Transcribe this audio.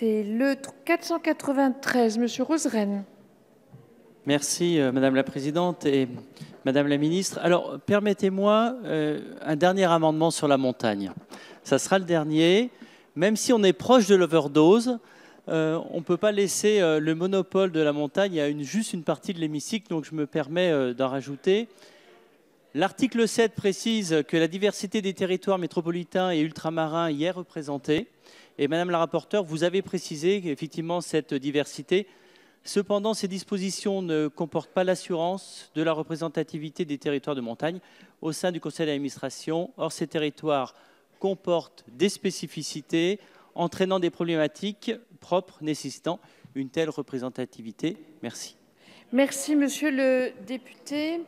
C'est Le 493, Monsieur Roseren. Merci, euh, Madame la Présidente et Madame la Ministre. Alors, permettez-moi euh, un dernier amendement sur la montagne. Ça sera le dernier. Même si on est proche de l'overdose, euh, on ne peut pas laisser le monopole de la montagne à une, juste une partie de l'hémicycle, donc je me permets d'en rajouter. L'article 7 précise que la diversité des territoires métropolitains et ultramarins y est représentée. Et Madame la rapporteure, vous avez précisé effectivement cette diversité. Cependant, ces dispositions ne comportent pas l'assurance de la représentativité des territoires de montagne au sein du conseil d'administration. Or, ces territoires comportent des spécificités entraînant des problématiques propres nécessitant une telle représentativité. Merci. Merci, monsieur le député.